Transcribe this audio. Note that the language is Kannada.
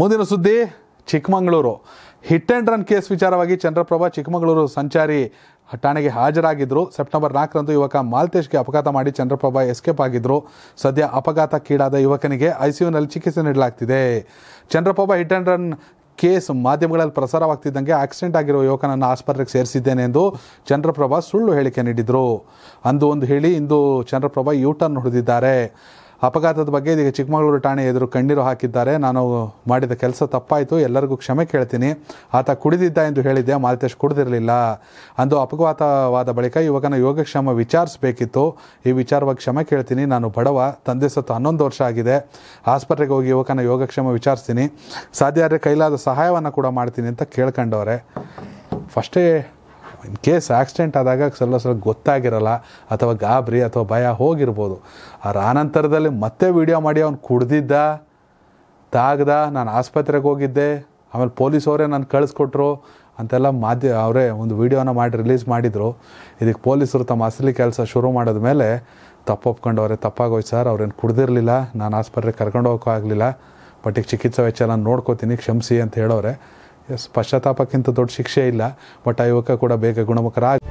ಮುಂದಿನ ಸುದ್ದಿ Chikkamagaluru hit and run case ವಿಚಾರವಾಗಿ ಚಂದ್ರಪ್ರಭಾ ಚಿಕ್ಕಮಗಳೂರು ಸಂಚಾರಿ ಠಾಣೆಗೆ ಹಾಜರಾಗಿದ್ದರು ಸೆಪ್ಟೆಂಬರ್ ನಾಲ್ಕರಂದು ಯುವಕ ಮಾಲ್ತೇಶ್ಗೆ ಅಪಘಾತ ಮಾಡಿ ಚಂದ್ರಪ್ರಭಾ ಎಸ್ಕೇಪ್ ಆಗಿದ್ದರು ಸದ್ಯ ಅಪಘಾತಕ್ಕೀಡಾದ ಯುವಕನಿಗೆ ಐಸಿಯುನಲ್ಲಿ ಚಿಕಿತ್ಸೆ ನೀಡಲಾಗ್ತಿದೆ Chandraprabha hit and run case ಮಾಧ್ಯಮಗಳಲ್ಲಿ ಪ್ರಸಾರವಾಗ್ತಿದ್ದಂಗೆ ಆಕ್ಸಿಡೆಂಟ್ ಆಗಿರೋ ಯುವಕನನ್ನು ಆಸ್ಪತ್ರೆಗೆ ಸೇರಿಸಿದ್ದೇನೆ ಎಂದು ಚಂದ್ರಪ್ರಭಾ ಸುಳ್ಳು ಹೇಳಿಕೆ ನೀಡಿದರು ಅಂದು ಒಂದು ಹೇಳಿ ಇಂದು ಚಂದ್ರಪ್ರಭಾ ಯೂಟರ್ನ್ ಟರ್ನ್ ಹೊಡೆದಿದ್ದಾರೆ ಅಪಘಾತದ ಬಗ್ಗೆ ಇದೀಗ ಚಿಕ್ಕಮಗಳೂರು ಠಾಣೆ ಎದುರು ಕಣ್ಣೀರು ಹಾಕಿದ್ದಾರೆ ನಾನು ಮಾಡಿದ ಕೆಲಸ ತಪ್ಪಾಯಿತು ಎಲ್ಲರಿಗೂ ಕ್ಷಮೆ ಕೇಳ್ತೀನಿ ಆತ ಕುಡಿದಿದ್ದ ಎಂದು ಹೇಳಿದ್ದೆ ಮಾಲತೇಶ್ ಕುಡಿದಿರಲಿಲ್ಲ ಅಂದು ಅಪಘಾತವಾದ ಬಳಿಕ ಯುವಕನ ಯೋಗಕ್ಷೇಮ ವಿಚಾರಿಸಬೇಕಿತ್ತು ಈ ವಿಚಾರವಾಗಿ ಕ್ಷಮೆ ಕೇಳ್ತೀನಿ ನಾನು ಬಡವ ತಂದೆ ಸತ್ತು ಹನ್ನೊಂದು ವರ್ಷ ಆಗಿದೆ ಆಸ್ಪತ್ರೆಗೆ ಹೋಗಿ ಯುವಕನ ಯೋಗಕ್ಷೇಮ ವಿಚಾರಿಸ್ತೀನಿ ಸಾಧ್ಯ ಆದರೆ ಕೈಲಾದ ಸಹಾಯವನ್ನು ಕೂಡ ಮಾಡ್ತೀನಿ ಅಂತ ಕೇಳ್ಕೊಂಡವ್ರೆ ಫಸ್ಟೇ ಇನ್ ಕೇಸ್ ಆಕ್ಸಿಡೆಂಟ್ ಆದಾಗ ಸ್ವಲ್ಪ ಸ್ವಲ್ಪ ಗೊತ್ತಾಗಿರಲ್ಲ ಅಥವಾ ಗಾಬರಿ ಅಥವಾ ಭಯ ಹೋಗಿರ್ಬೋದು ಅವ್ರ ಆನಂತರದಲ್ಲಿ ಮತ್ತೆ ವೀಡಿಯೋ ಮಾಡಿ ಅವ್ನು ಕುಡ್ದಿದ್ದ ತಾಗ್ದ ನಾನು ಆಸ್ಪತ್ರೆಗೆ ಹೋಗಿದ್ದೆ ಆಮೇಲೆ ಪೊಲೀಸವರೇ ನಾನು ಕಳಿಸ್ಕೊಟ್ರು ಅಂತೆಲ್ಲ ಮಾಧ್ಯ ಅವರೇ ಒಂದು ವೀಡಿಯೋನ ಮಾಡಿ ರಿಲೀಸ್ ಮಾಡಿದರು ಇದಕ್ಕೆ ಪೊಲೀಸರು ತಮ್ಮ ಅಸಲಿ ಕೆಲಸ ಶುರು ಮಾಡಿದ ಮೇಲೆ ಒಪ್ಕೊಂಡವ್ರೆ ತಪ್ಪಾಗೋಯ್ತು ಸರ್ ಅವ್ರೇನು ಕುಡ್ದಿರಲಿಲ್ಲ ನಾನು ಆಸ್ಪತ್ರೆಗೆ ಕರ್ಕೊಂಡು ಹೋಗೋಕ್ಕಾಗಲಿಲ್ಲ ಬಟ್ ಈಗ ಚಿಕಿತ್ಸಾ ವೆಚ್ಚ ನಾನು ನೋಡ್ಕೋತೀನಿ ಕ್ಷಮಿಸಿ ಅಂತ ಹೇಳೋರೆ ಎಸ್ ಪಶ್ಚಾತ್ತಾಪಕ್ಕಿಂತ ದೊಡ್ಡ ಶಿಕ್ಷೆ ಇಲ್ಲ ಬಟ್ ಆ ಯುವಕ ಕೂಡ ಬೇಗ ಗುಣಮುಖರಾಗಿ